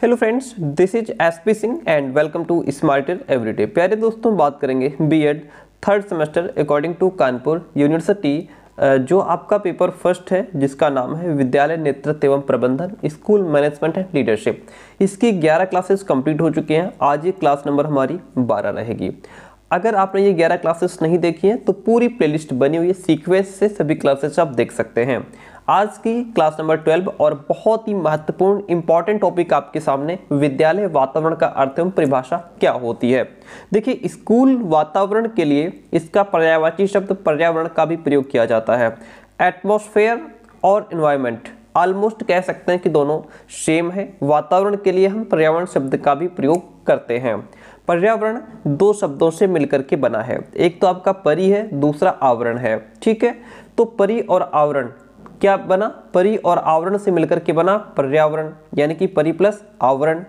Hello friends this is S P Singh and welcome to smarter everyday प्यारे दोस्तों बात करेंगे B Ed third semester according to Kanpur university जो आपका पेपर फर्स्ट है जिसका नाम है विद्यालय नेतृत्व एवं प्रबंधन स्कूल मैनेजमेंट एंड लीडरशिप इसकी 11 क्लासेस कंप्लीट हो चुकी हैं आज ये क्लास नंबर हमारी 12 रहेगी अगर आपने ये ग्यारह क्लासेस नहीं देखी हैं तो पूरी प्लेलिस्ट बनी हुई है सीक्वेंस से सभी क्लासेस आप देख सकते हैं आज की क्लास नंबर ट्वेल्व और बहुत ही महत्वपूर्ण इंपॉर्टेंट टॉपिक आपके सामने विद्यालय वातावरण का अर्थ एवं परिभाषा क्या होती है देखिए स्कूल वातावरण के लिए इसका पर्यायवाची शब्द पर्यावरण का भी प्रयोग किया जाता है एटमोसफेयर और इन्वायरमेंट ऑलमोस्ट कह सकते हैं कि दोनों सेम है वातावरण के लिए हम पर्यावरण शब्द का भी प्रयोग करते हैं पर्यावरण दो शब्दों से मिलकर के बना है एक तो आपका परी है दूसरा आवरण है ठीक है तो परी और आवरण क्या बना परी और आवरण से मिलकर के बना पर्यावरण यानी कि परी प्लस आवरण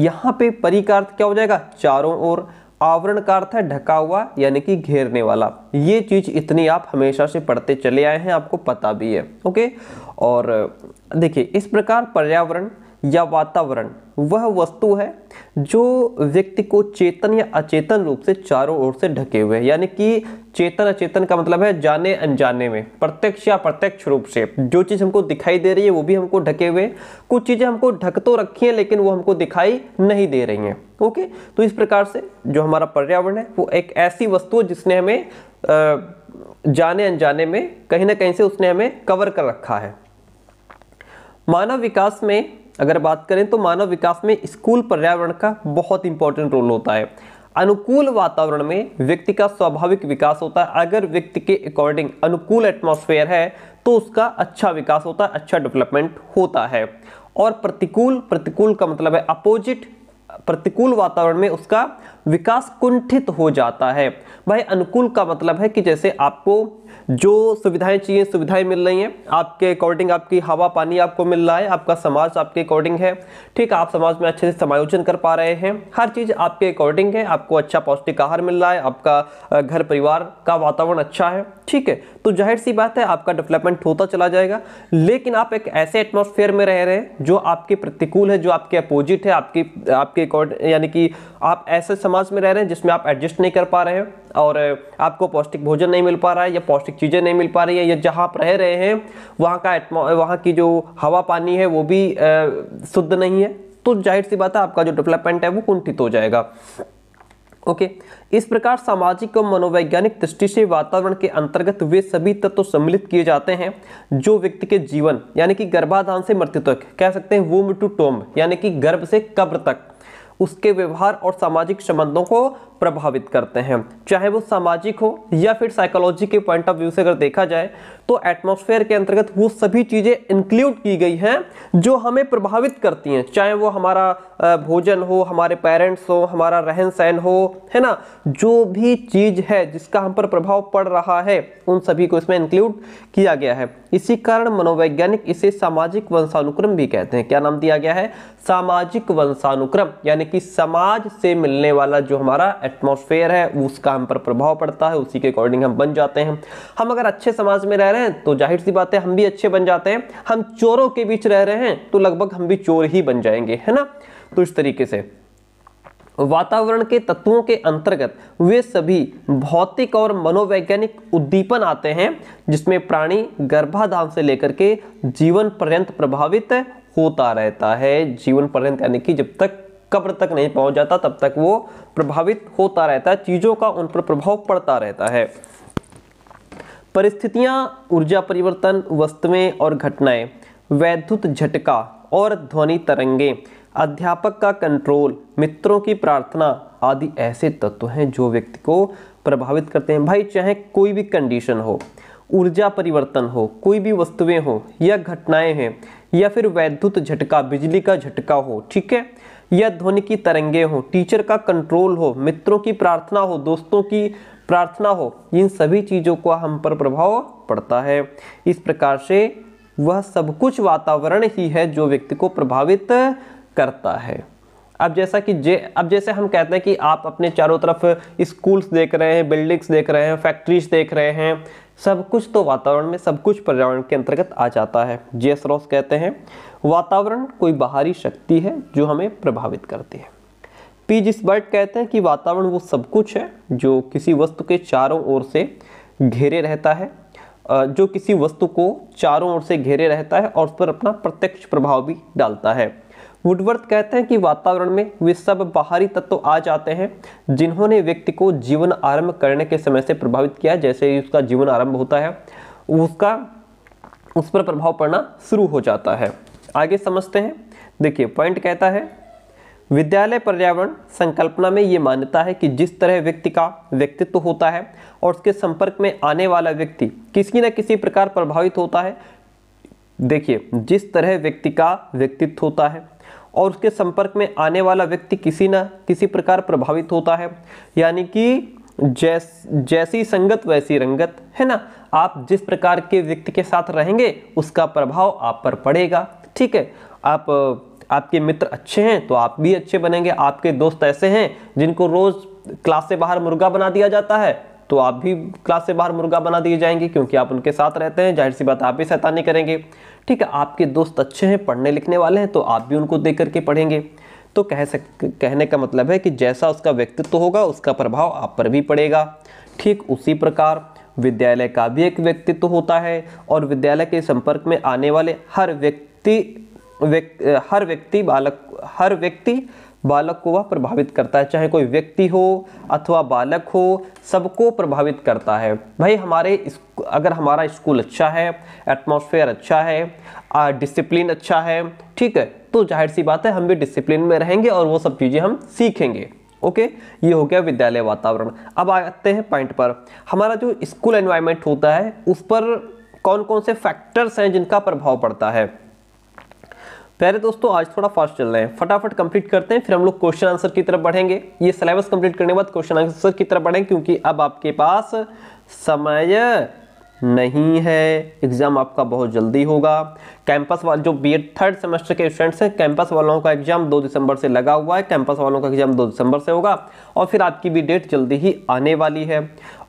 यहाँ पे परी का अर्थ क्या हो जाएगा चारों ओर आवरण का अर्थ है ढका हुआ यानी कि घेरने वाला ये चीज़ इतनी आप हमेशा से पढ़ते चले आए हैं आपको पता भी है ओके और देखिए इस प्रकार पर्यावरण या वातावरण वह वस्तु है जो व्यक्ति को चेतन या अचेतन रूप से चारों ओर से ढके हुए है यानी कि चेतन अचेतन का मतलब है जाने अनजाने में प्रत्यक्ष या प्रत्यक्ष रूप से जो चीज़ हमको दिखाई दे रही है वो भी हमको ढके हुए कुछ चीज़ें हमको ढक तो रखी हैं लेकिन वो हमको दिखाई नहीं दे रही हैं ओके तो इस प्रकार से जो हमारा पर्यावरण है वो एक ऐसी वस्तु है जिसने हमें जाने अनजाने में कहीं ना कहीं से उसने हमें कवर कर रखा है मानव विकास में अगर बात करें तो मानव विकास में स्कूल पर्यावरण का बहुत इंपॉर्टेंट रोल होता है अनुकूल वातावरण में व्यक्ति का स्वाभाविक विकास होता है अगर व्यक्ति के अकॉर्डिंग अनुकूल एटमॉस्फेयर है तो उसका अच्छा विकास होता है अच्छा डेवलपमेंट होता है और प्रतिकूल प्रतिकूल का मतलब है अपोजिट प्रतिकूल वातावरण में उसका विकास कुंठित हो जाता है भाई अनुकूल का मतलब है कि जैसे आपको जो सुविधाएं चाहिए सुविधाएं मिल रही हैं आपके अकॉर्डिंग आपकी हवा पानी आपको मिल रहा है आपका समाज आपके अकॉर्डिंग है ठीक आप समाज में अच्छे से समायोजन कर पा रहे हैं हर चीज़ आपके अकॉर्डिंग है आपको अच्छा पौष्टिक आहार मिल रहा है आपका घर परिवार का वातावरण अच्छा है ठीक है तो जाहिर सी बात है आपका डेवलपमेंट होता चला जाएगा लेकिन आप एक ऐसे एटमोसफेयर में रह रहे हैं जो आपके प्रतिकूल है जो आपके अपोजिट है आपकी आपके यानी कि आप ऐसे समाज में रह रहे हैं जिसमें आप एडजस्ट नहीं कर पा रहे हैं और आपको पौष्टिक भोजन नहीं मिल पा रहा है या पौष्टिक चीज़ें नहीं मिल पा रही हैं या जहाँ आप रह रहे हैं वहाँ का वहाँ की जो हवा पानी है वो भी शुद्ध नहीं है तो जाहिर सी बात है आपका जो डेवलपमेंट है वो कुंठित हो जाएगा ओके okay. इस प्रकार सामाजिक और मनोवैज्ञानिक दृष्टि से वातावरण के अंतर्गत वे सभी तत्व तो सम्मिलित किए जाते हैं जो व्यक्ति के जीवन यानी कि गर्भाधान से मृत्यु तक कह सकते हैं वोम टू टोम यानी कि गर्भ से कब्र तक उसके व्यवहार और सामाजिक संबंधों को प्रभावित करते हैं चाहे वो सामाजिक हो या फिर साइकोलॉजी के पॉइंट ऑफ व्यू से अगर देखा जाए तो एटमॉस्फेयर के अंतर्गत वो सभी चीज़ें इंक्लूड की गई हैं जो हमें प्रभावित करती हैं चाहे वो हमारा भोजन हो हमारे पेरेंट्स हो हमारा रहन सहन हो है ना जो भी चीज़ है जिसका हम पर प्रभाव पड़ रहा है उन सभी को इसमें इंक्लूड किया गया है इसी कारण मनोवैज्ञानिक इसे सामाजिक वंशानुक्रम भी कहते हैं क्या नाम दिया गया है सामाजिक वंशानुक्रम यानी कि समाज से मिलने वाला जो हमारा एटमोसफेयर है उसका हम पर प्रभाव पड़ता है उसी के अकॉर्डिंग हम बन जाते हैं हम अगर अच्छे समाज में रह रहे हैं तो जाहिर सी बात है हम भी अच्छे बन जाते हैं हम चोरों के बीच रह रहे हैं तो लगभग हम भी चोर ही बन जाएंगे है ना तो इस तरीके से वातावरण के तत्वों के अंतर्गत वे सभी भौतिक और मनोवैज्ञानिक उद्दीपन आते हैं जिसमें प्राणी गर्भाधान से लेकर के जीवन पर्यंत प्रभावित होता रहता है जीवन पर्यंत यानी कि जब तक कब्र तक नहीं पहुंच जाता तब तक वो प्रभावित होता रहता है चीज़ों का उन पर प्रभाव पड़ता रहता है परिस्थितियाँ ऊर्जा परिवर्तन वस्तुएं और घटनाएं वैद्युत झटका और ध्वनि तरंगे अध्यापक का कंट्रोल मित्रों की प्रार्थना आदि ऐसे तत्व हैं जो व्यक्ति को प्रभावित करते हैं भाई चाहे कोई भी कंडीशन हो ऊर्जा परिवर्तन हो कोई भी वस्तुएं हो या घटनाएं हैं या फिर वैद्युत झटका बिजली का झटका हो ठीक है या ध्वनि की तरंगे हों टीचर का कंट्रोल हो मित्रों की प्रार्थना हो दोस्तों की प्रार्थना हो इन सभी चीज़ों का हम पर प्रभाव पड़ता है इस प्रकार से वह सब कुछ वातावरण ही है जो व्यक्ति को प्रभावित करता है अब जैसा कि जे अब जैसे हम कहते हैं कि आप अपने चारों तरफ स्कूल्स देख रहे हैं बिल्डिंग्स देख रहे हैं फैक्ट्रीज देख रहे हैं सब कुछ तो वातावरण में सब कुछ पर्यावरण के अंतर्गत आ जाता है जे एस रॉस कहते हैं वातावरण कोई बाहरी शक्ति है जो हमें प्रभावित करती है पी जिस बर्ट कहते हैं कि वातावरण वो सब कुछ है जो किसी वस्तु के चारों ओर से घेरे रहता है जो किसी वस्तु को चारों ओर से घेरे रहता है और उस पर अपना प्रत्यक्ष प्रभाव भी डालता है वुडवर्थ कहते हैं कि वातावरण में वे सब बाहरी तत्व आ जाते हैं जिन्होंने व्यक्ति को जीवन आरंभ करने के समय से प्रभावित किया जैसे ही उसका जीवन आरंभ होता है उसका उस पर प्रभाव पड़ना शुरू हो जाता है आगे समझते हैं देखिए पॉइंट कहता है विद्यालय पर्यावरण संकल्पना में ये मान्यता है कि जिस तरह व्यक्ति का व्यक्तित्व होता है और उसके संपर्क में आने वाला व्यक्ति किसी न किसी प्रकार प्रभावित होता है देखिए जिस तरह व्यक्ति का व्यक्तित्व होता है और उसके संपर्क में आने वाला व्यक्ति किसी ना किसी प्रकार प्रभावित होता है यानी कि जैस जैसी संगत वैसी रंगत है ना आप जिस प्रकार के व्यक्ति के साथ रहेंगे उसका प्रभाव आप पर पड़ेगा ठीक है आप आपके मित्र अच्छे हैं तो आप भी अच्छे बनेंगे आपके दोस्त ऐसे हैं जिनको रोज़ क्लास से बाहर मुर्गा बना दिया जाता है तो आप भी क्लास से बाहर मुर्गा बना दिए जाएंगे क्योंकि आप उनके साथ रहते हैं जाहिर सी बात आप भी सैतानी करेंगे ठीक है आपके दोस्त अच्छे हैं पढ़ने लिखने वाले हैं तो आप भी उनको दे करके पढ़ेंगे तो कह सक कहने का मतलब है कि जैसा उसका व्यक्तित्व होगा उसका प्रभाव आप पर भी पड़ेगा ठीक उसी प्रकार विद्यालय का भी एक व्यक्तित्व होता है और विद्यालय के संपर्क में आने वाले हर व्यक्ति व्यक्ति हर व्यक्ति बालक हर व्यक्ति बालक को वह प्रभावित करता है चाहे कोई व्यक्ति हो अथवा बालक हो सबको प्रभावित करता है भाई हमारे अगर हमारा स्कूल अच्छा है एटमॉस्फेयर अच्छा है डिसिप्लिन अच्छा है ठीक है तो जाहिर सी बात है हम भी डिसिप्लिन में रहेंगे और वो सब चीज़ें हम सीखेंगे ओके ये हो गया विद्यालय वातावरण अब आते हैं पॉइंट पर हमारा जो स्कूल एन्वायरमेंट होता है उस पर कौन कौन से फैक्टर्स हैं जिनका प्रभाव पड़ता है पहले दोस्तों आज थोड़ा फास्ट चल रहे हैं फटाफट कंप्लीट करते हैं फिर हम लोग क्वेश्चन आंसर की तरफ बढ़ेंगे ये सिलेबस कंप्लीट करने के बाद क्वेश्चन आंसर की तरफ बढ़ेंगे क्योंकि अब आपके पास समय नहीं है एग्ज़ाम आपका बहुत जल्दी होगा कैंपस वाले जो बी थर्ड सेमेस्टर के स्टूडेंट्स हैं कैंपस वालों का एग्ज़ाम दो दिसंबर से लगा हुआ है कैंपस वालों का एग्ज़ाम दो दिसंबर से होगा और फिर आपकी भी डेट जल्दी ही आने वाली है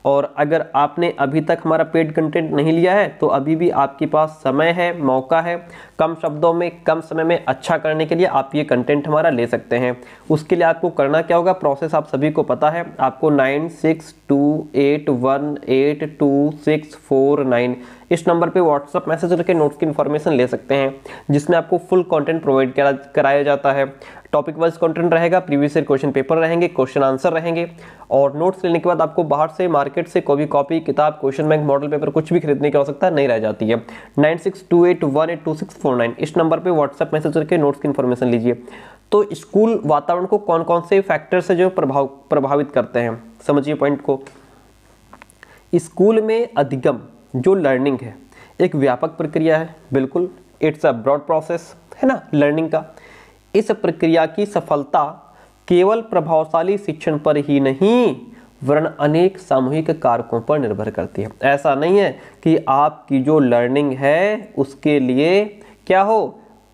और अगर आपने अभी तक हमारा पेड कंटेंट नहीं लिया है तो अभी भी आपके पास समय है मौका है कम शब्दों में कम समय में अच्छा करने के लिए आप ये कंटेंट हमारा ले सकते हैं उसके लिए आपको करना क्या होगा प्रोसेस आप सभी को पता है आपको nine six two eight one eight two six four nine इस नंबर पे व्हाट्सअप मैसेज करके नोट्स की इन्फॉर्मेशन ले सकते हैं जिसमें आपको फुल कंटेंट प्रोवाइड कराया जाता है टॉपिक वाइज कंटेंट रहेगा प्रीवियस ईयर क्वेश्चन पेपर रहेंगे क्वेश्चन आंसर रहेंगे और नोट्स लेने के बाद आपको बाहर से मार्केट से कोई भी कॉपी किताब क्वेश्चन बैंक मॉडल पेपर कुछ भी खरीदने की आवश्यकता नहीं रह जाती है nine six two eight one eight two six four nine इस नंबर पर व्हाट्सएप मैसेज करके नोट्स की इन्फॉर्मेशन लीजिए तो स्कूल वातावरण को कौन कौन से फैक्टर से जो प्रभाव प्रभावित करते हैं समझिए पॉइंट को स्कूल में अधिगम जो लर्निंग है एक व्यापक प्रक्रिया है बिल्कुल इट्स अ ब्रॉड प्रोसेस है ना लर्निंग का इस प्रक्रिया की सफलता केवल प्रभावशाली शिक्षण पर ही नहीं वर्ण अनेक सामूहिक कारकों पर निर्भर करती है ऐसा नहीं है कि आपकी जो लर्निंग है उसके लिए क्या हो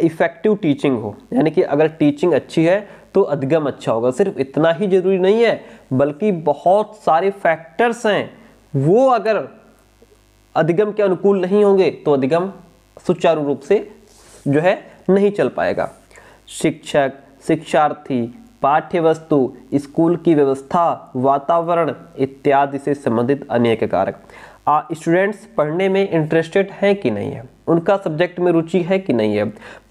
इफ़ेक्टिव टीचिंग हो यानी कि अगर टीचिंग अच्छी है तो अधिगम अच्छा होगा सिर्फ इतना ही ज़रूरी नहीं है बल्कि बहुत सारे फैक्टर्स हैं वो अगर अधिगम के अनुकूल नहीं होंगे तो अधिगम सुचारू रूप से जो है नहीं चल पाएगा शिक्षक शिक्षार्थी पाठ्य वस्तु स्कूल की व्यवस्था वातावरण इत्यादि से संबंधित अनेक कारक स्टूडेंट्स पढ़ने में इंटरेस्टेड हैं कि नहीं है उनका सब्जेक्ट में रुचि है कि नहीं है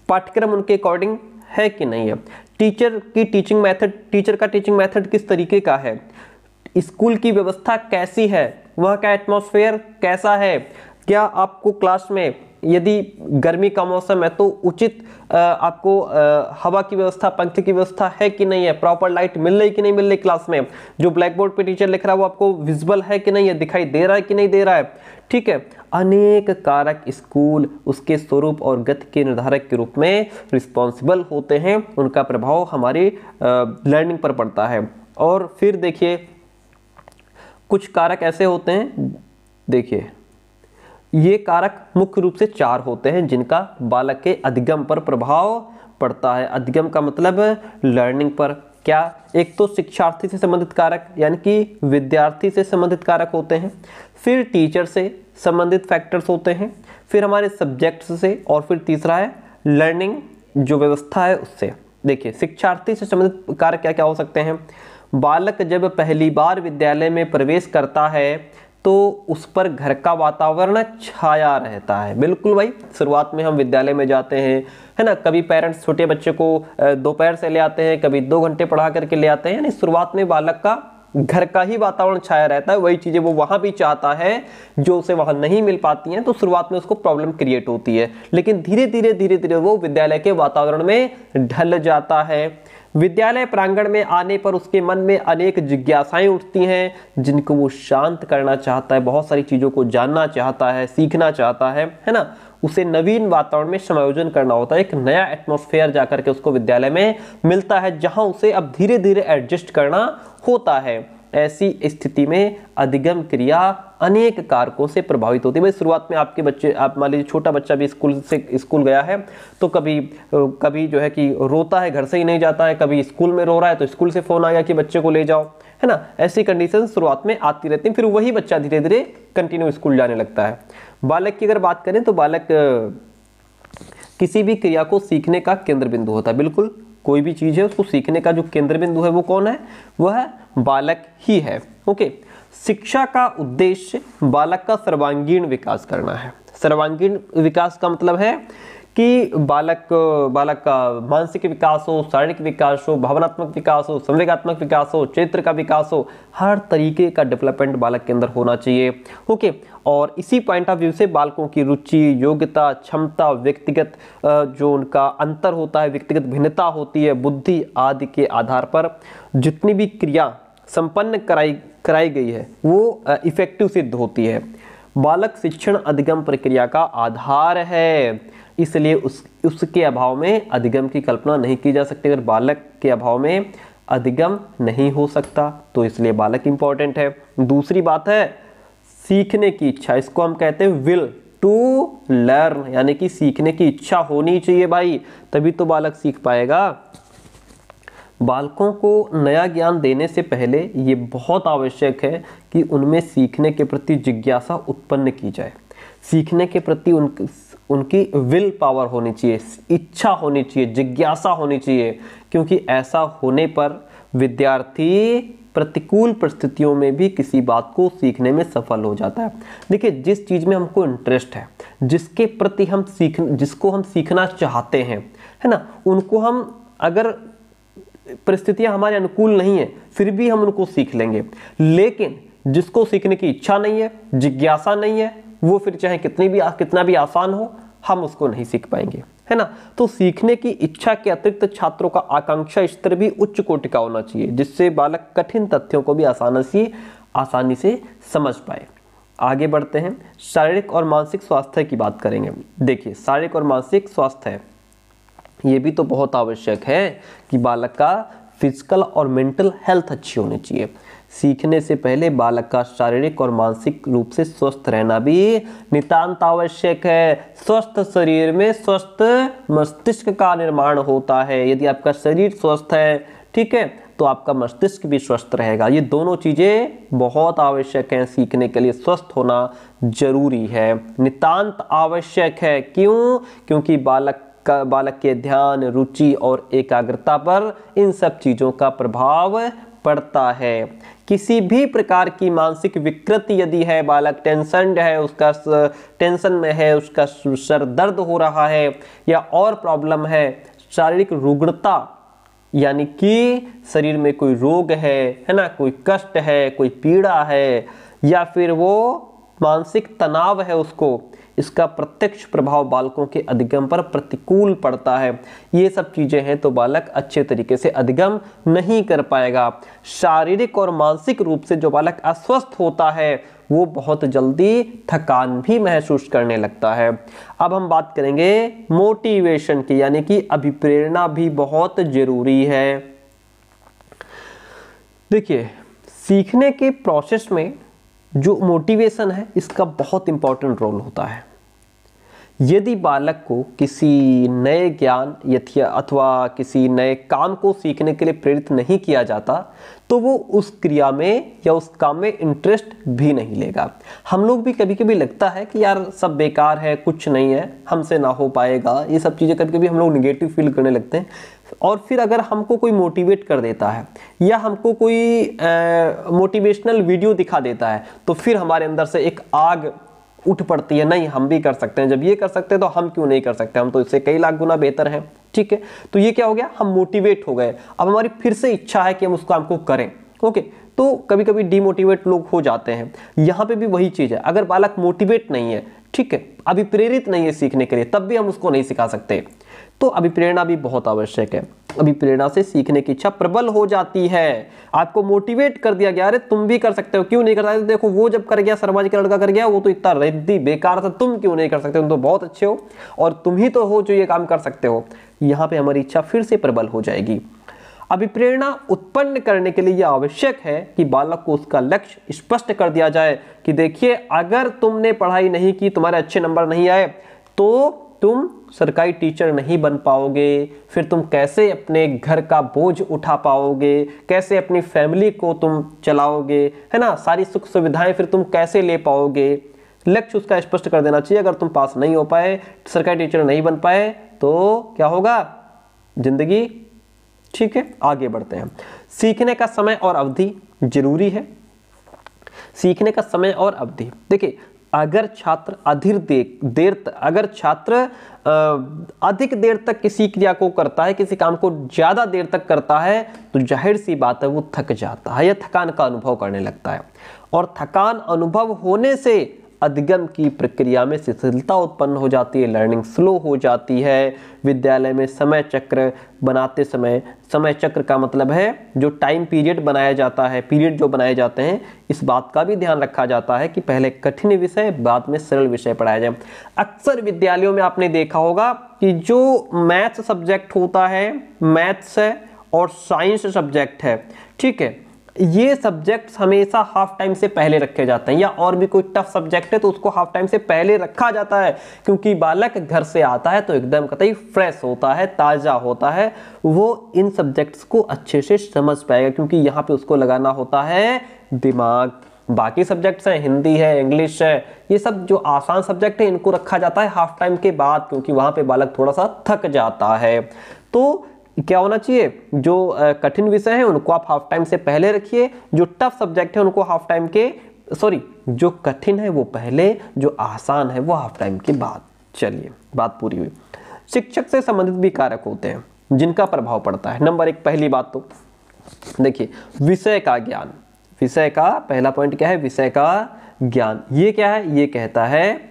पाठ्यक्रम उनके अकॉर्डिंग है कि नहीं है टीचर की टीचिंग मेथड टीचर का टीचिंग मेथड किस तरीके का है स्कूल की व्यवस्था कैसी है वह का एटमोसफेयर कैसा है क्या आपको क्लास में यदि गर्मी का मौसम है तो उचित आपको हवा की व्यवस्था पंखे की व्यवस्था है कि नहीं है प्रॉपर लाइट मिल रही कि नहीं मिल रही क्लास में जो ब्लैक बोर्ड पर टीचर लिख रहा है वो आपको विजिबल है कि नहीं है दिखाई दे रहा है कि नहीं दे रहा है ठीक है अनेक कारक स्कूल उसके स्वरूप और गति के निर्धारक के रूप में रिस्पॉन्सिबल होते हैं उनका प्रभाव हमारी लर्निंग पर पड़ता है और फिर देखिए कुछ कारक ऐसे होते हैं देखिए ये कारक मुख्य रूप से चार होते हैं जिनका बालक के अधिगम पर प्रभाव पड़ता है अधिगम का मतलब लर्निंग पर क्या एक तो शिक्षार्थी से संबंधित कारक यानी कि विद्यार्थी से संबंधित कारक होते हैं फिर टीचर से संबंधित फैक्टर्स होते हैं फिर हमारे सब्जेक्ट्स से और फिर तीसरा है लर्निंग जो व्यवस्था है उससे देखिए शिक्षार्थी से संबंधित कारक क्या क्या हो सकते हैं बालक जब पहली बार विद्यालय में प्रवेश करता है तो उस पर घर का वातावरण छाया रहता है बिल्कुल भाई शुरुआत में हम विद्यालय में जाते हैं है ना कभी पेरेंट्स छोटे बच्चे को दोपहर से ले आते हैं कभी दो घंटे पढ़ा करके ले आते हैं यानी शुरुआत में बालक का घर का ही वातावरण छाया रहता है वही चीज़ें वो वहाँ भी चाहता है जो उसे वहाँ नहीं मिल पाती हैं तो शुरुआत में उसको प्रॉब्लम क्रिएट होती है लेकिन धीरे धीरे धीरे धीरे वो विद्यालय के वातावरण में ढल जाता है विद्यालय प्रांगण में आने पर उसके मन में अनेक जिज्ञासाएं उठती हैं जिनको वो शांत करना चाहता है बहुत सारी चीज़ों को जानना चाहता है सीखना चाहता है है ना उसे नवीन वातावरण में समायोजन करना होता है एक नया एटमोसफेयर जा करके उसको विद्यालय में मिलता है जहाँ उसे अब धीरे धीरे एडजस्ट करना होता है ऐसी स्थिति में अधिगम क्रिया अनेक कारकों से प्रभावित होती है भाई शुरुआत में आपके बच्चे आप मान लीजिए छोटा बच्चा भी स्कूल से स्कूल गया है तो कभी कभी जो है कि रोता है घर से ही नहीं जाता है कभी स्कूल में रो रहा है तो स्कूल से फ़ोन आ गया कि बच्चे को ले जाओ है ना ऐसी कंडीशन शुरुआत में आती रहती है फिर वही बच्चा धीरे धीरे कंटिन्यू स्कूल जाने लगता है बालक की अगर बात करें तो बालक किसी भी क्रिया को सीखने का केंद्र बिंदु होता है बिल्कुल कोई भी चीज़ है उसको सीखने का जो केंद्र बिंदु है वो कौन है वह है बालक ही है ओके शिक्षा का उद्देश्य बालक का सर्वांगीण विकास करना है सर्वांगीण विकास का मतलब है कि बालक बालक का मानसिक विकास हो शारीरिक विकास हो भावनात्मक विकास हो संवेगात्मक विकास हो क्षेत्र का विकास हो हर तरीके का डेवलपमेंट बालक के अंदर होना चाहिए ओके और इसी पॉइंट ऑफ व्यू से बालकों की रुचि योग्यता क्षमता व्यक्तिगत जो उनका अंतर होता है व्यक्तिगत भिन्नता होती है बुद्धि आदि के आधार पर जितनी भी क्रिया संपन्न कराई कराई गई है वो इफ़ेक्टिव सिद्ध होती है बालक शिक्षण अधिगम प्रक्रिया का आधार है इसलिए उस उसके अभाव में अधिगम की कल्पना नहीं की जा सकती अगर बालक के अभाव में अधिगम नहीं हो सकता तो इसलिए बालक इंपॉर्टेंट है दूसरी बात है सीखने की इच्छा इसको हम कहते हैं विल टू लर्न यानी कि सीखने की इच्छा होनी चाहिए भाई तभी तो बालक सीख पाएगा बालकों को नया ज्ञान देने से पहले ये बहुत आवश्यक है कि उनमें सीखने के प्रति जिज्ञासा उत्पन्न की जाए सीखने के प्रति उन उनकी विल पावर होनी चाहिए इच्छा होनी चाहिए जिज्ञासा होनी चाहिए क्योंकि ऐसा होने पर विद्यार्थी प्रतिकूल परिस्थितियों में भी किसी बात को सीखने में सफल हो जाता है देखिए जिस चीज़ में हमको इंटरेस्ट है जिसके प्रति हम सीख जिसको हम सीखना चाहते हैं है ना उनको हम अगर परिस्थितियां हमारे अनुकूल नहीं है फिर भी हम उनको सीख लेंगे लेकिन जिसको सीखने की इच्छा नहीं है जिज्ञासा नहीं है वो फिर चाहे कितनी भी कितना भी आसान हो हम उसको नहीं सीख पाएंगे है ना तो सीखने की इच्छा के अतिरिक्त छात्रों का आकांक्षा स्तर भी उच्च कोटि का होना चाहिए जिससे बालक कठिन तथ्यों को भी आसानी से आसानी से समझ पाए आगे बढ़ते हैं शारीरिक और मानसिक स्वास्थ्य की बात करेंगे देखिए शारीरिक और मानसिक स्वास्थ्य ये भी तो बहुत आवश्यक है कि बालक का फिजिकल और मेंटल हेल्थ अच्छी होनी चाहिए सीखने से पहले बालक का शारीरिक और मानसिक रूप से स्वस्थ रहना भी नितांत आवश्यक है स्वस्थ शरीर में स्वस्थ मस्तिष्क का निर्माण होता है यदि आपका शरीर स्वस्थ है ठीक है तो आपका मस्तिष्क भी स्वस्थ रहेगा ये दोनों चीज़ें बहुत आवश्यक हैं सीखने के लिए स्वस्थ होना जरूरी है नितांत आवश्यक है क्यों क्योंकि बालक बालक के ध्यान रुचि और एकाग्रता पर इन सब चीज़ों का प्रभाव पड़ता है किसी भी प्रकार की मानसिक विकृति यदि है बालक टेंशन है उसका टेंशन में है उसका सर दर्द हो रहा है या और प्रॉब्लम है शारीरिक रुग्णता यानी कि शरीर में कोई रोग है है ना कोई कष्ट है कोई पीड़ा है या फिर वो मानसिक तनाव है उसको इसका प्रत्यक्ष प्रभाव बालकों के अधिगम पर प्रतिकूल पड़ता है ये सब चीज़ें हैं तो बालक अच्छे तरीके से अधिगम नहीं कर पाएगा शारीरिक और मानसिक रूप से जो बालक अस्वस्थ होता है वो बहुत जल्दी थकान भी महसूस करने लगता है अब हम बात करेंगे मोटिवेशन की यानी कि अभिप्रेरणा भी बहुत ज़रूरी है देखिए सीखने के प्रोसेस में जो मोटिवेशन है इसका बहुत इंपॉर्टेंट रोल होता है यदि बालक को किसी नए ज्ञान अथवा किसी नए काम को सीखने के लिए प्रेरित नहीं किया जाता तो वो उस क्रिया में या उस काम में इंटरेस्ट भी नहीं लेगा हम लोग भी कभी कभी लगता है कि यार सब बेकार है कुछ नहीं है हमसे ना हो पाएगा ये सब चीज़ें कभी कभी हम लोग निगेटिव फील करने लगते हैं और फिर अगर हमको कोई मोटिवेट कर देता है या हमको कोई मोटिवेशनल वीडियो दिखा देता है तो फिर हमारे अंदर से एक आग उठ पड़ती है नहीं हम भी कर सकते हैं जब ये कर सकते हैं तो हम क्यों नहीं कर सकते हम तो इससे कई लाख गुना बेहतर हैं ठीक है तो ये क्या हो गया हम मोटिवेट हो गए अब हमारी फिर से इच्छा है कि हम उस काम को करें ओके तो कभी कभी डीमोटिवेट लोग हो जाते हैं यहाँ पे भी वही चीज़ है अगर बालक मोटिवेट नहीं है ठीक है अभी प्रेरित नहीं है सीखने के लिए तब भी हम उसको नहीं सिखा सकते तो अभिप्रेरणा भी बहुत आवश्यक है अभिप्रेरणा से सीखने की इच्छा प्रबल हो जाती है आपको मोटिवेट कर दिया गया अरे तुम भी कर सकते हो क्यों नहीं कर सकते देखो वो जब कर गया सरमाजी का लड़का कर गया वो तो इतना रद्दी बेकार था तुम क्यों नहीं कर सकते तुम तो बहुत अच्छे हो और तुम ही तो हो जो ये काम कर सकते हो यहाँ पे हमारी इच्छा फिर से प्रबल हो जाएगी अभिप्रेरणा उत्पन्न करने के लिए यह आवश्यक है कि बालक को उसका लक्ष्य स्पष्ट कर दिया जाए कि देखिए अगर तुमने पढ़ाई नहीं की तुम्हारे अच्छे नंबर नहीं आए तो तुम सरकारी टीचर नहीं बन पाओगे फिर तुम कैसे अपने घर का बोझ उठा पाओगे कैसे अपनी फैमिली को तुम चलाओगे है ना सारी सुख सुविधाएं फिर तुम कैसे ले पाओगे लक्ष्य उसका स्पष्ट कर देना चाहिए अगर तुम पास नहीं हो पाए सरकारी टीचर नहीं बन पाए तो क्या होगा जिंदगी ठीक है आगे बढ़ते हैं सीखने का समय और अवधि जरूरी है सीखने का समय और अवधि देखिए अगर छात्र अधिक देर देर अगर छात्र अधिक देर तक किसी क्रिया को करता है किसी काम को ज़्यादा देर तक करता है तो जाहिर सी बात है वो थक जाता है या थकान का अनुभव करने लगता है और थकान अनुभव होने से अधिगम की प्रक्रिया में शिथिलता उत्पन्न हो जाती है लर्निंग स्लो हो जाती है विद्यालय में समय चक्र बनाते समय समय चक्र का मतलब है जो टाइम पीरियड बनाया जाता है पीरियड जो बनाए जाते हैं इस बात का भी ध्यान रखा जाता है कि पहले कठिन विषय बाद में सरल विषय पढ़ाया जाए अक्सर विद्यालयों में आपने देखा होगा कि जो मैथ्स सब्जेक्ट होता है मैथ्स है और साइंस सब्जेक्ट है ठीक है ये सब्जेक्ट्स हमेशा हाफ टाइम से पहले रखे जाते हैं या और भी कोई टफ सब्जेक्ट है तो उसको हाफ टाइम से पहले रखा जाता है क्योंकि बालक घर से आता है तो एकदम कतई फ्रेश होता है ताज़ा होता है वो इन सब्जेक्ट्स को अच्छे से समझ पाएगा क्योंकि यहाँ पे उसको लगाना होता है दिमाग बाकी सब्जेक्ट्स हैं हिंदी है इंग्लिश है ये सब जो आसान सब्जेक्ट है इनको रखा जाता है हाफ टाइम के बाद क्योंकि वहाँ पर बालक थोड़ा सा थक जाता है तो क्या होना चाहिए जो कठिन विषय है उनको आप हाफ टाइम से पहले रखिए जो टफ सब्जेक्ट है उनको हाफ टाइम के सॉरी जो कठिन है वो पहले जो आसान है वो हाफ टाइम के बाद चलिए बात पूरी हुई शिक्षक से संबंधित भी कारक होते हैं जिनका प्रभाव पड़ता है नंबर एक पहली बात तो देखिए विषय का ज्ञान विषय का पहला पॉइंट क्या है विषय का ज्ञान ये क्या है ये कहता है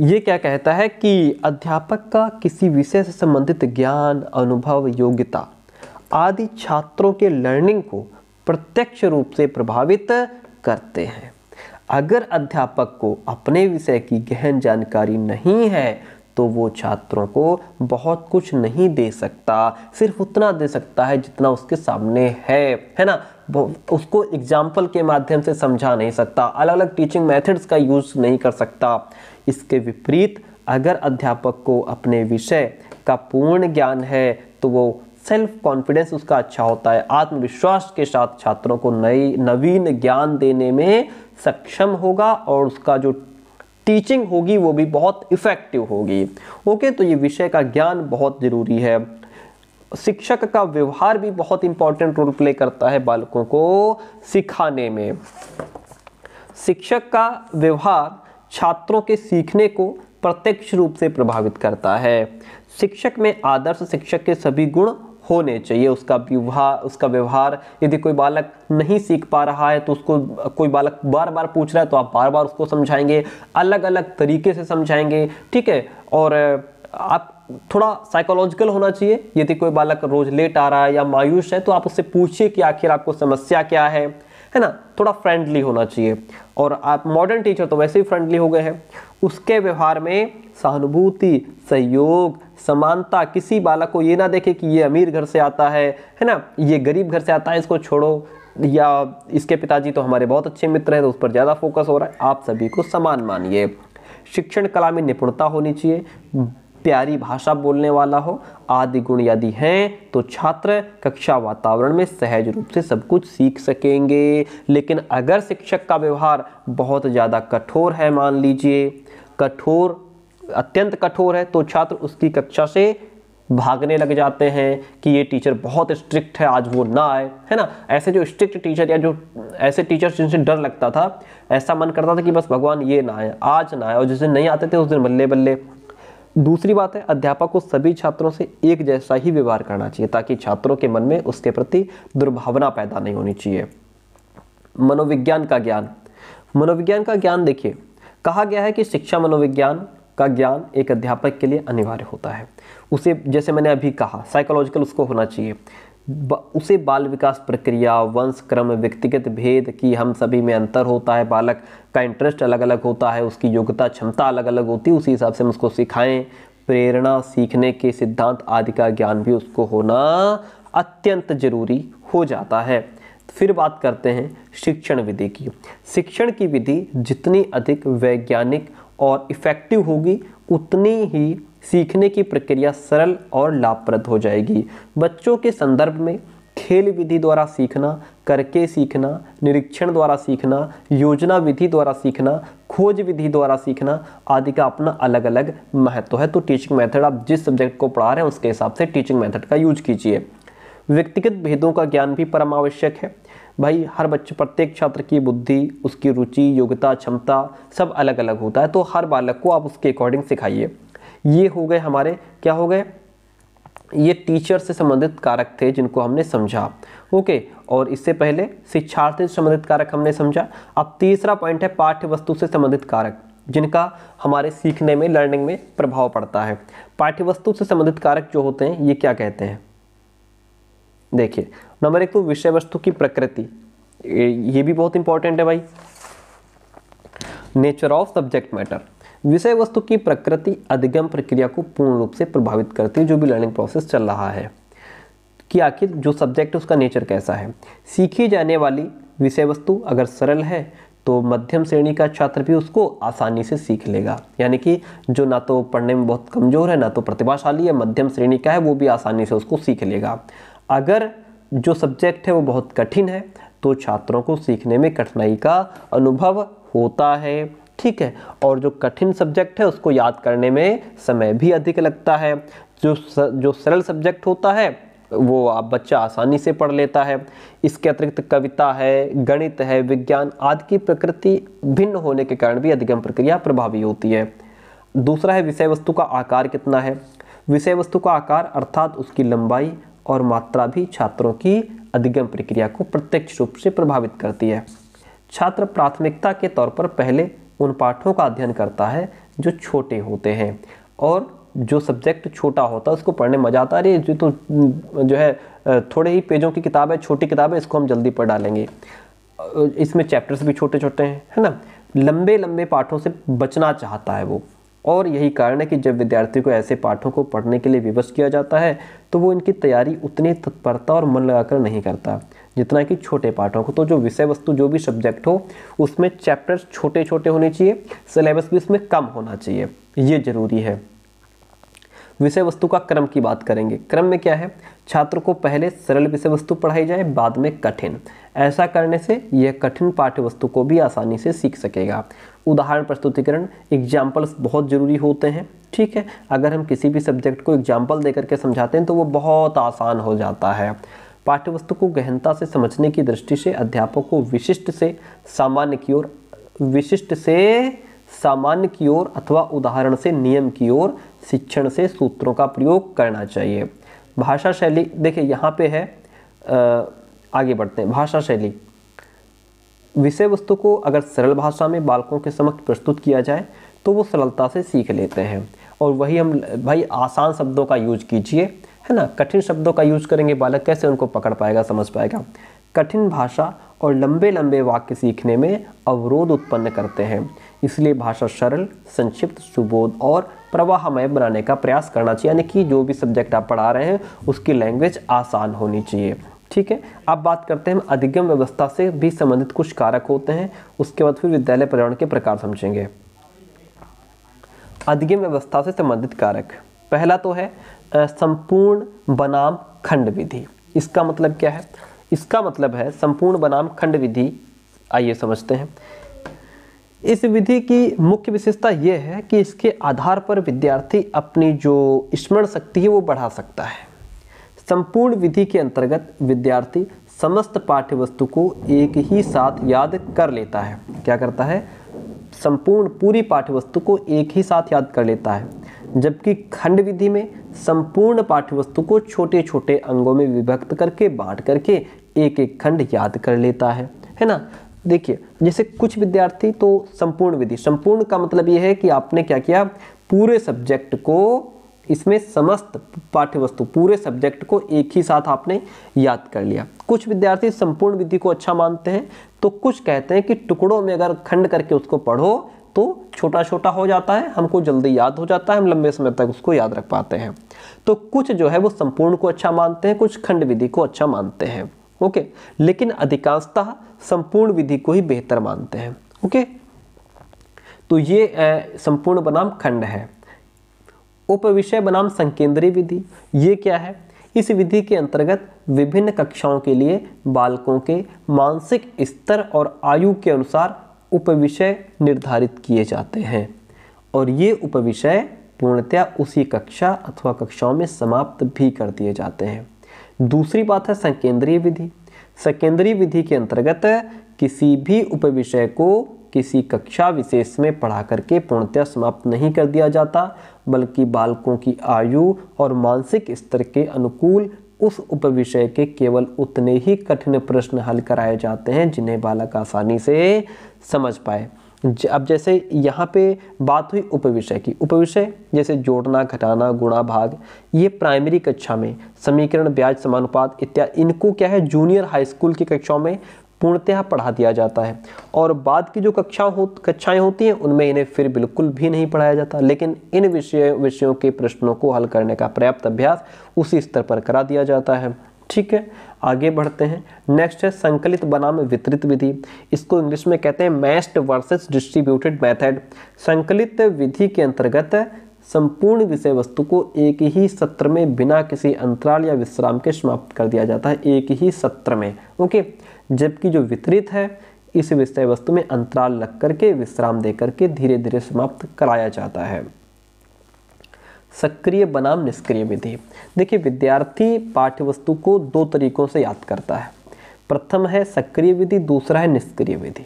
ये क्या कहता है कि अध्यापक का किसी विषय से संबंधित ज्ञान अनुभव योग्यता आदि छात्रों के लर्निंग को प्रत्यक्ष रूप से प्रभावित करते हैं अगर अध्यापक को अपने विषय की गहन जानकारी नहीं है तो वो छात्रों को बहुत कुछ नहीं दे सकता सिर्फ उतना दे सकता है जितना उसके सामने है है ना उसको एग्जाम्पल के माध्यम से समझा नहीं सकता अलग अलग टीचिंग मैथड्स का यूज़ नहीं कर सकता इसके विपरीत अगर अध्यापक को अपने विषय का पूर्ण ज्ञान है तो वो सेल्फ कॉन्फिडेंस उसका अच्छा होता है आत्मविश्वास के साथ छात्रों को नई नवीन ज्ञान देने में सक्षम होगा और उसका जो टीचिंग होगी वो भी बहुत इफ़ेक्टिव होगी ओके तो ये विषय का ज्ञान बहुत ज़रूरी है शिक्षक का व्यवहार भी बहुत इंपॉर्टेंट रोल प्ले करता है बालकों को सिखाने में शिक्षक का व्यवहार छात्रों के सीखने को प्रत्यक्ष रूप से प्रभावित करता है शिक्षक में आदर्श शिक्षक के सभी गुण होने चाहिए उसका व्यवहार उसका व्यवहार यदि कोई बालक नहीं सीख पा रहा है तो उसको कोई बालक बार बार पूछ रहा है तो आप बार बार उसको समझाएंगे अलग अलग तरीके से समझाएंगे ठीक है और आप थोड़ा साइकोलॉजिकल होना चाहिए यदि कोई बालक रोज लेट आ रहा है या मायूस है तो आप उससे पूछिए कि आखिर आपको समस्या क्या है है ना थोड़ा फ्रेंडली होना चाहिए और आप मॉडर्न टीचर तो वैसे ही फ्रेंडली हो गए हैं उसके व्यवहार में सहानुभूति सहयोग समानता किसी बालक को ये ना देखे कि ये अमीर घर से आता है है ना ये गरीब घर से आता है इसको छोड़ो या इसके पिताजी तो हमारे बहुत अच्छे मित्र हैं तो उस पर ज़्यादा फोकस हो रहा है आप सभी को समान मानिए शिक्षण कला में निपुणता होनी चाहिए प्यारी भाषा बोलने वाला हो आदि गुण यदि हैं तो छात्र कक्षा वातावरण में सहज रूप से सब कुछ सीख सकेंगे लेकिन अगर शिक्षक का व्यवहार बहुत ज़्यादा कठोर है मान लीजिए कठोर अत्यंत कठोर है तो छात्र उसकी कक्षा से भागने लग जाते हैं कि ये टीचर बहुत स्ट्रिक्ट है आज वो ना आए है ना ऐसे जो स्ट्रिक्ट टीचर या जो ऐसे टीचर जिनसे डर लगता था ऐसा मन करता था कि बस भगवान ये ना आए आज ना आए और जिस दिन नहीं आते थे उस दिन बल्ले बल्ले दूसरी बात है अध्यापक को सभी छात्रों से एक जैसा ही व्यवहार करना चाहिए ताकि छात्रों के मन में उसके प्रति दुर्भावना पैदा नहीं होनी चाहिए मनोविज्ञान का ज्ञान मनोविज्ञान का ज्ञान देखिए कहा गया है कि शिक्षा मनोविज्ञान का ज्ञान एक अध्यापक के लिए अनिवार्य होता है उसे जैसे मैंने अभी कहा साइकोलॉजिकल उसको होना चाहिए उसे बाल विकास प्रक्रिया वंश क्रम व्यक्तिगत भेद की हम सभी में अंतर होता है बालक का इंटरेस्ट अलग अलग होता है उसकी योग्यता क्षमता अलग अलग होती है उसी हिसाब से हम उसको सिखाएं प्रेरणा सीखने के सिद्धांत आदि का ज्ञान भी उसको होना अत्यंत जरूरी हो जाता है फिर बात करते हैं शिक्षण विधि की शिक्षण की विधि जितनी अधिक वैज्ञानिक और इफ़ेक्टिव होगी उतनी ही सीखने की प्रक्रिया सरल और लाभप्रद हो जाएगी बच्चों के संदर्भ में खेल विधि द्वारा सीखना करके सीखना निरीक्षण द्वारा सीखना योजना विधि द्वारा सीखना खोज विधि द्वारा सीखना आदि का अपना अलग अलग महत्व है तो टीचिंग मेथड आप जिस सब्जेक्ट को पढ़ा रहे हैं उसके हिसाब से टीचिंग मेथड का यूज कीजिए व्यक्तिगत भेदों का ज्ञान भी परम आवश्यक है भाई हर बच्चे प्रत्येक छात्र की बुद्धि उसकी रुचि योग्यता क्षमता सब अलग अलग होता है तो हर बालक को आप उसके अकॉर्डिंग सिखाइए ये हो गए हमारे क्या हो गए ये टीचर से संबंधित कारक थे जिनको हमने समझा ओके और इससे पहले शिक्षार्थी से संबंधित कारक हमने समझा अब तीसरा पॉइंट है पाठ्य वस्तु से संबंधित कारक जिनका हमारे सीखने में लर्निंग में प्रभाव पड़ता है पाठ्य वस्तु से संबंधित कारक जो होते हैं ये क्या कहते हैं देखिए नंबर एक तो विषय वस्तु की प्रकृति ये भी बहुत इंपॉर्टेंट है भाई नेचर ऑफ सब्जेक्ट मैटर विषय वस्तु की प्रकृति अधिगम प्रक्रिया को पूर्ण रूप से प्रभावित करती है जो भी लर्निंग प्रोसेस चल रहा है कि आखिर जो सब्जेक्ट उसका नेचर कैसा है सीखी जाने वाली विषय वस्तु अगर सरल है तो मध्यम श्रेणी का छात्र भी उसको आसानी से सीख लेगा यानी कि जो ना तो पढ़ने में बहुत कमज़ोर है ना तो प्रतिभाशाली है मध्यम श्रेणी का है वो भी आसानी से उसको सीख लेगा अगर जो सब्जेक्ट है वो बहुत कठिन है तो छात्रों को सीखने में कठिनाई का अनुभव होता है ठीक है और जो कठिन सब्जेक्ट है उसको याद करने में समय भी अधिक लगता है जो स, जो सरल सब्जेक्ट होता है वो आप बच्चा आसानी से पढ़ लेता है इसके अतिरिक्त कविता है गणित है विज्ञान आदि की प्रकृति भिन्न होने के कारण भी अधिगम प्रक्रिया प्रभावी होती है दूसरा है विषय वस्तु का आकार कितना है विषय वस्तु का आकार अर्थात उसकी लंबाई और मात्रा भी छात्रों की अधिगम प्रक्रिया को प्रत्यक्ष रूप से प्रभावित करती है छात्र प्राथमिकता के तौर पर पहले उन पाठों का अध्ययन करता है जो छोटे होते हैं और जो सब्जेक्ट छोटा होता है उसको पढ़ने मज़ा आता है जो तो हम्म, जो है थोड़े ही पेजों की किताब है छोटी किताब है इसको हम जल्दी पढ़ डालेंगे इसमें चैप्टर्स भी छोटे छोटे हैं है ना लंबे लंबे पाठों से बचना चाहता है वो और यही कारण है कि जब विद्यार्थी को ऐसे पाठों को पढ़ने के लिए विवश किया जाता है तो वो इनकी तैयारी उतनी तत्परता और मन लगाकर नहीं करता जितना कि छोटे पाठों को तो जो विषय वस्तु जो भी सब्जेक्ट हो उसमें चैप्टर्स छोटे छोटे होने चाहिए सिलेबस भी उसमें कम होना चाहिए ये ज़रूरी है विषय वस्तु का क्रम की बात करेंगे क्रम में क्या है छात्र को पहले सरल विषय वस्तु पढ़ाई जाए बाद में कठिन ऐसा करने से यह कठिन पाठ्य वस्तु को भी आसानी से सीख सकेगा उदाहरण प्रस्तुतिकरण एग्जाम्पल्स बहुत ज़रूरी होते हैं ठीक है अगर हम किसी भी सब्जेक्ट को एग्जाम्पल दे करके समझाते हैं तो वो बहुत आसान हो जाता है पाठ्यवस्तु को गहनता से समझने की दृष्टि से अध्यापक को विशिष्ट से सामान्य की ओर विशिष्ट से सामान्य की ओर अथवा उदाहरण से नियम की ओर शिक्षण से सूत्रों का प्रयोग करना चाहिए भाषा शैली देखिए यहाँ पे है आगे बढ़ते हैं भाषा शैली विषय वस्तु को अगर सरल भाषा में बालकों के समक्ष प्रस्तुत किया जाए तो वो सरलता से सीख लेते हैं और वही हम भाई आसान शब्दों का यूज कीजिए है ना कठिन शब्दों का यूज करेंगे बालक कैसे उनको पकड़ पाएगा समझ पाएगा कठिन भाषा और लंबे लंबे वाक्य सीखने में अवरोध उत्पन्न करते हैं इसलिए भाषा सरल संक्षिप्त सुबोध और प्रवाहमय बनाने का प्रयास करना चाहिए यानी कि जो भी सब्जेक्ट आप पढ़ा रहे हैं उसकी लैंग्वेज आसान होनी चाहिए ठीक है अब बात करते हैं अधिगम व्यवस्था से भी संबंधित कुछ कारक होते हैं उसके बाद फिर विद्यालय पर्यावरण के प्रकार समझेंगे अधिगम व्यवस्था से संबंधित कारक पहला तो है संपूर्ण बनाम खंड विधि इसका मतलब क्या है इसका मतलब है संपूर्ण बनाम खंड विधि आइए समझते हैं इस विधि की मुख्य विशेषता यह है कि इसके आधार पर विद्यार्थी अपनी जो स्मरण शक्ति है वो बढ़ा सकता है संपूर्ण विधि के अंतर्गत विद्यार्थी समस्त पाठ्य वस्तु को एक ही साथ याद कर लेता है क्या करता है संपूर्ण पूरी पाठ्य वस्तु को एक ही साथ याद कर लेता है जबकि खंड विधि में संपूर्ण पाठ्य वस्तु को छोटे छोटे अंगों में विभक्त करके बांट करके एक एक खंड याद कर लेता है है ना देखिए जैसे कुछ विद्यार्थी तो संपूर्ण विधि संपूर्ण का मतलब यह है कि आपने क्या किया पूरे सब्जेक्ट को इसमें समस्त पाठ्य वस्तु पूरे सब्जेक्ट को एक ही साथ आपने याद कर लिया कुछ विद्यार्थी संपूर्ण विधि को अच्छा मानते हैं तो कुछ कहते हैं कि टुकड़ों में अगर खंड करके उसको पढ़ो तो छोटा छोटा हो जाता है हमको जल्दी याद हो जाता है हम लंबे समय तक उसको याद रख पाते हैं तो कुछ जो है वो संपूर्ण को अच्छा मानते हैं कुछ खंड विधि को अच्छा मानते हैं ओके लेकिन अधिकांशतः संपूर्ण विधि को ही बेहतर मानते हैं ओके तो ये संपूर्ण बनाम खंड है उपविषय बनाम संकेंद्रीय विधि ये क्या है इस विधि के अंतर्गत विभिन्न कक्षाओं के लिए बालकों के मानसिक स्तर और आयु के अनुसार उपविषय निर्धारित किए जाते हैं और ये उपविषय पूर्णतया उसी कक्षा अथवा कक्षाओं में समाप्त भी कर दिए जाते हैं दूसरी बात है संकेंद्रीय विधि संकेंद्रीय विधि के अंतर्गत किसी भी उपविषय को किसी कक्षा विशेष में पढ़ा करके पूर्णतया समाप्त नहीं कर दिया जाता बल्कि बालकों की आयु और मानसिक स्तर के अनुकूल उस उपविषय के केवल उतने ही कठिन प्रश्न हल कराए जाते हैं जिन्हें बालक आसानी से समझ पाए अब जैसे यहाँ पे बात हुई उपविषय की उपविषय जैसे जोड़ना घटाना गुणा भाग ये प्राइमरी कक्षा में समीकरण ब्याज समानुपात इत्यादि इनको क्या है जूनियर हाई स्कूल की कक्षाओं में पूर्णतः पढ़ा दिया जाता है और बाद की जो कक्षा हो कक्षाएँ होती हैं उनमें इन्हें फिर बिल्कुल भी नहीं पढ़ाया जाता लेकिन इन विषय विषयों के प्रश्नों को हल करने का पर्याप्त अभ्यास उसी स्तर पर करा दिया जाता है ठीक है आगे बढ़ते हैं नेक्स्ट है संकलित बनाम वितरित विधि इसको इंग्लिश में कहते हैं मैस्ड वर्सेस डिस्ट्रीब्यूटेड मेथड संकलित विधि के अंतर्गत संपूर्ण विषय वस्तु को एक ही सत्र में बिना किसी अंतराल या विश्राम के समाप्त कर दिया जाता है एक ही सत्र में ओके जबकि जो वितरित है इस विषय वस्तु में अंतराल लग करके विश्राम दे करके धीरे धीरे समाप्त कराया जाता है सक्रिय बनाम निष्क्रिय विधि देखिए विद्यार्थी पाठ्य वस्तु को दो तरीकों से याद करता है प्रथम है सक्रिय विधि दूसरा है निष्क्रिय विधि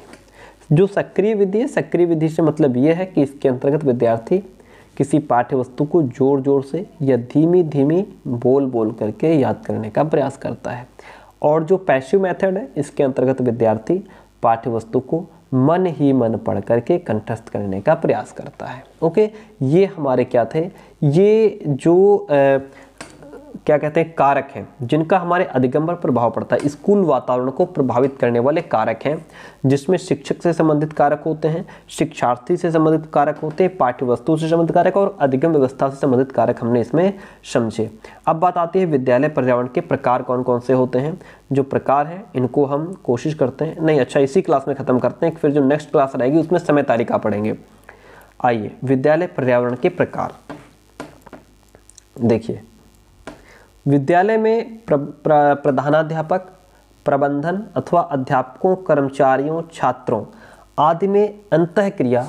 जो सक्रिय विधि है सक्रिय विधि से मतलब ये है कि इसके अंतर्गत विद्यार्थी किसी पाठ्य वस्तु को जोर जोर से या धीमी धीमी बोल बोल करके याद करने का प्रयास करता है और जो पैसिव मेथड है इसके अंतर्गत विद्यार्थी पाठ्य वस्तु को मन ही मन पढ़ करके कंठस्थ करने का प्रयास करता है ओके ये हमारे क्या थे ये जो क्या कहते हैं कारक हैं जिनका हमारे अधिगम पर प्रभाव पड़ता है स्कूल वातावरण को प्रभावित करने वाले कारक हैं जिसमें शिक्षक से संबंधित कारक होते हैं शिक्षार्थी से संबंधित कारक होते हैं पाठ्य वस्तुओं से संबंधित कारक और अधिगम व्यवस्था से संबंधित कारक हमने इसमें समझे अब बात आती है विद्यालय पर्यावरण के प्रकार कौन कौन से होते हैं जो प्रकार हैं इनको हम कोशिश करते हैं नहीं अच्छा इसी क्लास में ख़त्म करते हैं फिर जो नेक्स्ट क्लास रहेगी उसमें समय तालिका पढ़ेंगे आइए विद्यालय पर्यावरण के प्रकार देखिए विद्यालय में प्र, प्र, प्रधानाध्यापक प्रबंधन अथवा अध्यापकों कर्मचारियों छात्रों आदि में अंतः क्रिया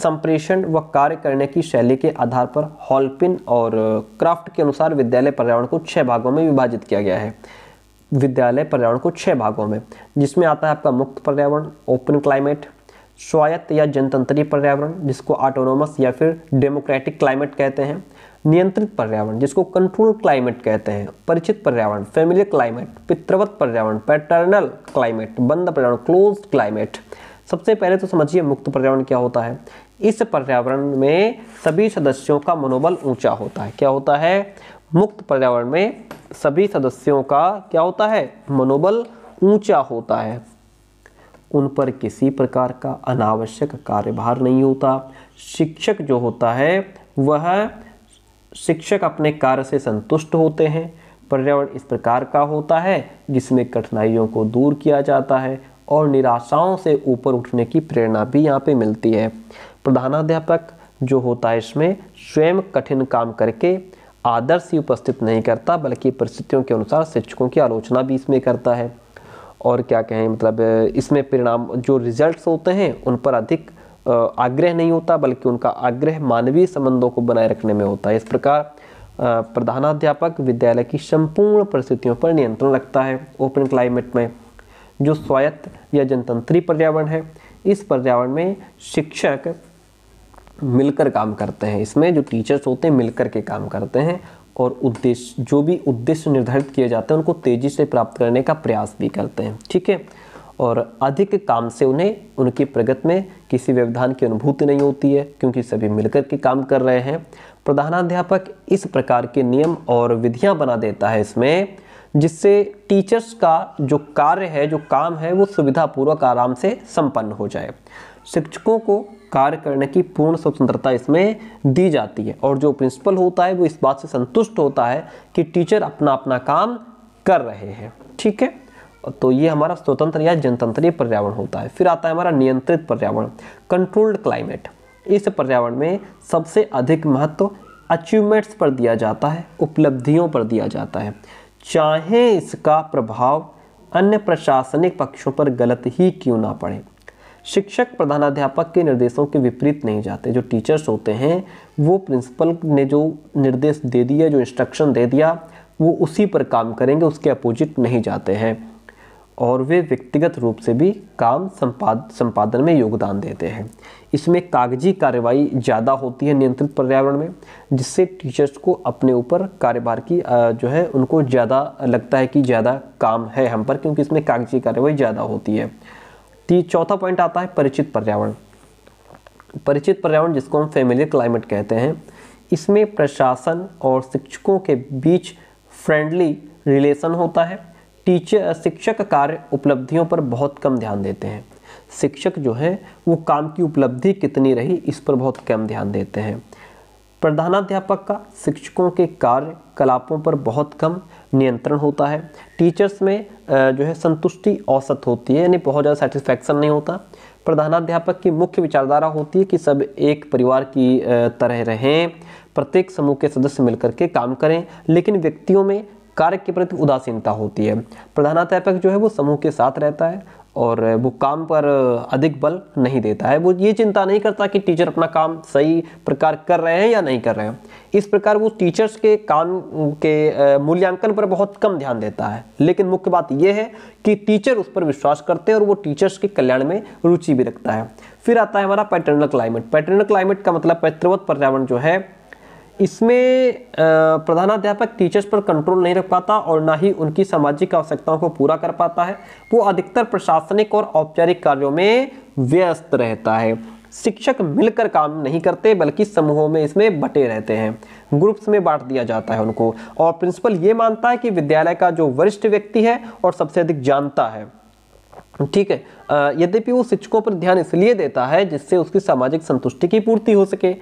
संप्रेषण व कार्य करने की शैली के आधार पर हॉलपिन और क्राफ्ट के अनुसार विद्यालय पर्यावरण को छः भागों में विभाजित किया गया है विद्यालय पर्यावरण को छः भागों में जिसमें आता है आपका मुक्त पर्यावरण ओपन क्लाइमेट स्वायत्त या जनतंत्री पर्यावरण जिसको ऑटोनोमस या फिर डेमोक्रेटिक क्लाइमेट कहते हैं नियंत्रित पर्यावरण जिसको कंट्रोल क्लाइमेट कहते हैं परिचित पर्यावरण फैमिली क्लाइमेट पितृवत पर्यावरण पैटर्नल क्लाइमेट बंद पर्यावरण क्लोज क्लाइमेट सबसे पहले तो समझिए मुक्त पर्यावरण क्या होता है इस पर्यावरण में सभी सदस्यों का मनोबल ऊंचा होता है क्या होता है मुक्त पर्यावरण में सभी सदस्यों का क्या होता है मनोबल ऊंचा होता है उन पर किसी प्रकार का अनावश्यक कार्यभार नहीं होता शिक्षक जो होता है वह शिक्षक अपने कार्य से संतुष्ट होते हैं पर्यावरण इस प्रकार का होता है जिसमें कठिनाइयों को दूर किया जाता है और निराशाओं से ऊपर उठने की प्रेरणा भी यहाँ पे मिलती है प्रधानाध्यापक जो होता है इसमें स्वयं कठिन काम करके आदर्श ही उपस्थित नहीं करता बल्कि परिस्थितियों के अनुसार शिक्षकों की आलोचना भी इसमें करता है और क्या कहें मतलब इसमें परिणाम जो रिजल्ट्स होते हैं उन पर अधिक आग्रह नहीं होता बल्कि उनका आग्रह मानवीय संबंधों को बनाए रखने में होता है इस प्रकार प्रधानाध्यापक विद्यालय की संपूर्ण परिस्थितियों पर नियंत्रण रखता है ओपन क्लाइमेट में जो स्वायत्त या जनतंत्री पर्यावरण है इस पर्यावरण में शिक्षक मिलकर काम करते हैं इसमें जो टीचर्स होते हैं मिलकर के काम करते हैं और उद्देश्य जो भी उद्देश्य निर्धारित किए जाते हैं उनको तेज़ी से प्राप्त करने का प्रयास भी करते हैं ठीक है और अधिक काम से उन्हें उनकी प्रगति में किसी व्यवधान की अनुभूति नहीं होती है क्योंकि सभी मिलकर के काम कर रहे हैं प्रधानाध्यापक इस प्रकार के नियम और विधियां बना देता है इसमें जिससे टीचर्स का जो कार्य है जो काम है वो सुविधापूर्वक आराम से संपन्न हो जाए शिक्षकों को कार्य करने की पूर्ण स्वतंत्रता इसमें दी जाती है और जो प्रिंसिपल होता है वो इस बात से संतुष्ट होता है कि टीचर अपना अपना काम कर रहे हैं ठीक है तो ये हमारा स्वतंत्र या जनतंत्रीय पर्यावरण होता है फिर आता है हमारा नियंत्रित पर्यावरण कंट्रोल्ड क्लाइमेट इस पर्यावरण में सबसे अधिक महत्व अचीवमेंट्स पर दिया जाता है उपलब्धियों पर दिया जाता है चाहे इसका प्रभाव अन्य प्रशासनिक पक्षों पर गलत ही क्यों ना पड़े शिक्षक प्रधानाध्यापक के निर्देशों के विपरीत नहीं जाते जो टीचर्स होते हैं वो प्रिंसिपल ने जो निर्देश दे दिया जो इंस्ट्रक्शन दे दिया वो उसी पर काम करेंगे उसके अपोजिट नहीं जाते हैं और वे व्यक्तिगत रूप से भी काम संपाद संपादन में योगदान देते हैं इसमें कागजी कार्रवाई ज़्यादा होती है नियंत्रित पर्यावरण में जिससे टीचर्स को अपने ऊपर कार्यभार की जो है उनको ज़्यादा लगता है कि ज़्यादा काम है हम पर क्योंकि इसमें कागजी कार्रवाई ज़्यादा होती है तीन चौथा पॉइंट आता है परिचित पर्यावरण परिचित पर्यावरण जिसको हम फेमिलियर क्लाइमेट कहते हैं इसमें प्रशासन और शिक्षकों के बीच फ्रेंडली रिलेशन होता है टीचर शिक्षक कार्य उपलब्धियों पर बहुत कम ध्यान देते हैं शिक्षक जो है वो काम की उपलब्धि कितनी रही इस पर बहुत कम ध्यान देते हैं प्रधानाध्यापक का शिक्षकों के कार्य कलापों पर बहुत कम नियंत्रण होता है टीचर्स में जो है संतुष्टि औसत होती है यानी बहुत ज़्यादा सेटिस्फैक्शन नहीं होता प्रधानाध्यापक की मुख्य विचारधारा होती है कि सब एक परिवार की तरह रहें प्रत्येक समूह के सदस्य मिलकर के काम करें लेकिन व्यक्तियों में कार्य के प्रति उदासीनता होती है प्रधानाध्यापक जो है वो समूह के साथ रहता है और वो काम पर अधिक बल नहीं देता है वो ये चिंता नहीं करता कि टीचर अपना काम सही प्रकार कर रहे हैं या नहीं कर रहे हैं इस प्रकार वो टीचर्स के काम के मूल्यांकन पर बहुत कम ध्यान देता है लेकिन मुख्य बात यह है कि टीचर उस पर विश्वास करते हैं और वो टीचर्स के कल्याण में रुचि भी रखता है फिर आता है हमारा पैटर्नल क्लाइमेट पैटर्नल क्लाइमेट का मतलब पैतृवत पर्यावरण जो है इसमें प्रधानाध्यापक टीचर्स पर कंट्रोल नहीं रख पाता और ना ही उनकी सामाजिक आवश्यकताओं को पूरा कर पाता है वो अधिकतर प्रशासनिक और औपचारिक कार्यों में व्यस्त रहता है शिक्षक मिलकर काम नहीं करते बल्कि समूहों में इसमें बटे रहते हैं ग्रुप्स में बांट दिया जाता है उनको और प्रिंसिपल ये मानता है कि विद्यालय का जो वरिष्ठ व्यक्ति है और सबसे अधिक जानता है ठीक है यद्यपि वो शिक्षकों पर ध्यान इसलिए देता है जिससे उसकी सामाजिक संतुष्टि की पूर्ति हो सके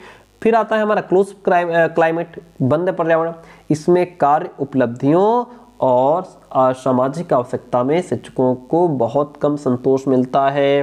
फिर आता है हमारा क्लोज क्लाइमेट बंद पर्यावरण इसमें कार्य उपलब्धियों और सामाजिक आवश्यकता में शिक्षकों को बहुत कम संतोष मिलता है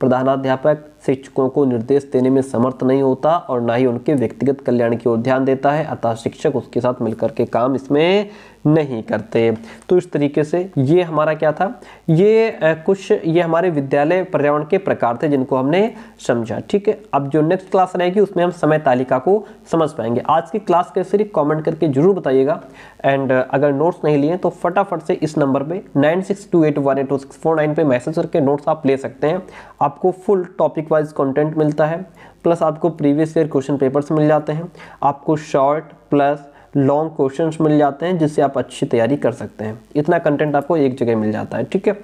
प्रधानाध्यापक शिक्षकों को निर्देश देने में समर्थ नहीं होता और ना ही उनके व्यक्तिगत कल्याण की ओर ध्यान देता है अतः शिक्षक उसके साथ मिलकर के काम इसमें नहीं करते तो इस तरीके से ये हमारा क्या था ये कुछ ये हमारे विद्यालय पर्यावरण के प्रकार थे जिनको हमने समझा ठीक है अब जो नेक्स्ट क्लास रहेगी उसमें हम समय तालिका को समझ पाएंगे आज की क्लास के सिर्फ कमेंट करके जरूर बताइएगा एंड अगर नोट्स नहीं लिए तो फटाफट से इस नंबर पे nine six two eight one eight two six four nine पर मैसेज करके नोट्स आप ले सकते हैं आपको full topic wise wise content मिलता है प्लस आपको प्रीवियस ईयर क्वेश्चन पेपर्स मिल जाते हैं आपको शॉर्ट प्लस लॉन्ग क्वेश्चंस मिल जाते हैं जिससे आप अच्छी तैयारी कर सकते हैं इतना कंटेंट आपको एक जगह मिल जाता है ठीक है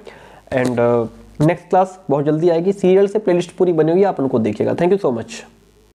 एंड नेक्स्ट क्लास बहुत जल्दी आएगी सीरियल से प्लेलिस्ट पूरी बनी हुई आप उनको देखिएगा थैंक यू सो मच